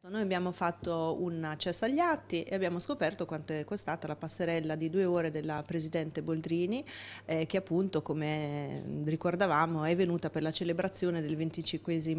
Certo, noi abbiamo fatto un accesso agli atti e abbiamo scoperto quanto è costata la passerella di due ore della Presidente Boldrini eh, che appunto come ricordavamo è venuta per la celebrazione del 25 eh,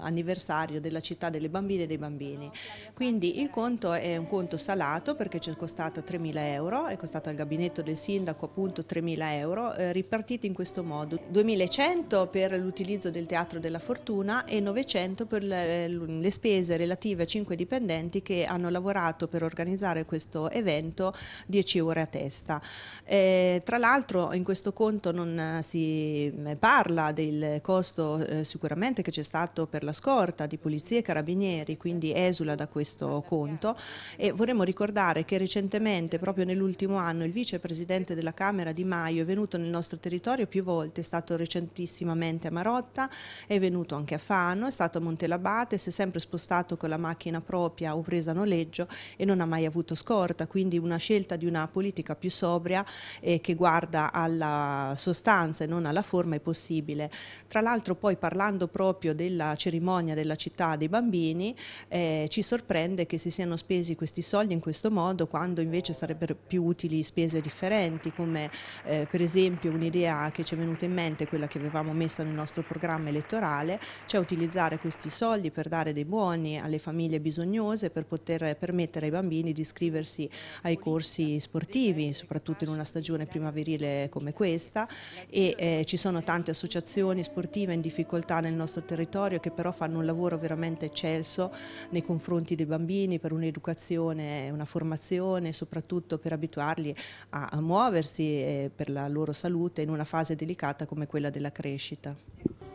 anniversario della città delle bambine e dei bambini. Quindi il conto è un conto salato perché ci è costata 3.000 euro, è costato al gabinetto del sindaco appunto 3.000 euro eh, ripartiti in questo modo. 2.100 per l'utilizzo del Teatro della Fortuna e 900 per le spese relative relative a cinque dipendenti che hanno lavorato per organizzare questo evento 10 ore a testa. Eh, tra l'altro in questo conto non eh, si eh, parla del costo eh, sicuramente che c'è stato per la scorta di polizia e carabinieri, quindi esula da questo conto e vorremmo ricordare che recentemente, proprio nell'ultimo anno, il vicepresidente della Camera Di Maio è venuto nel nostro territorio più volte, è stato recentissimamente a Marotta, è venuto anche a Fano, è stato a Montelabate, si è sempre spostato con la macchina propria o presa a noleggio e non ha mai avuto scorta, quindi una scelta di una politica più sobria eh, che guarda alla sostanza e non alla forma è possibile. Tra l'altro poi parlando proprio della cerimonia della città dei bambini eh, ci sorprende che si siano spesi questi soldi in questo modo quando invece sarebbero più utili spese differenti come eh, per esempio un'idea che ci è venuta in mente, quella che avevamo messa nel nostro programma elettorale, cioè utilizzare questi soldi per dare dei buoni alle famiglie bisognose per poter permettere ai bambini di iscriversi ai corsi sportivi, soprattutto in una stagione primaverile come questa e eh, ci sono tante associazioni sportive in difficoltà nel nostro territorio che però fanno un lavoro veramente eccelso nei confronti dei bambini per un'educazione, una formazione, soprattutto per abituarli a, a muoversi eh, per la loro salute in una fase delicata come quella della crescita.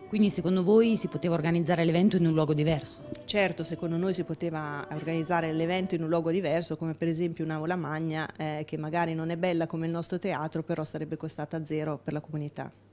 Quindi secondo voi si poteva organizzare l'evento in un luogo diverso? Certo, secondo noi si poteva organizzare l'evento in un luogo diverso, come per esempio un'aula magna, eh, che magari non è bella come il nostro teatro, però sarebbe costata zero per la comunità.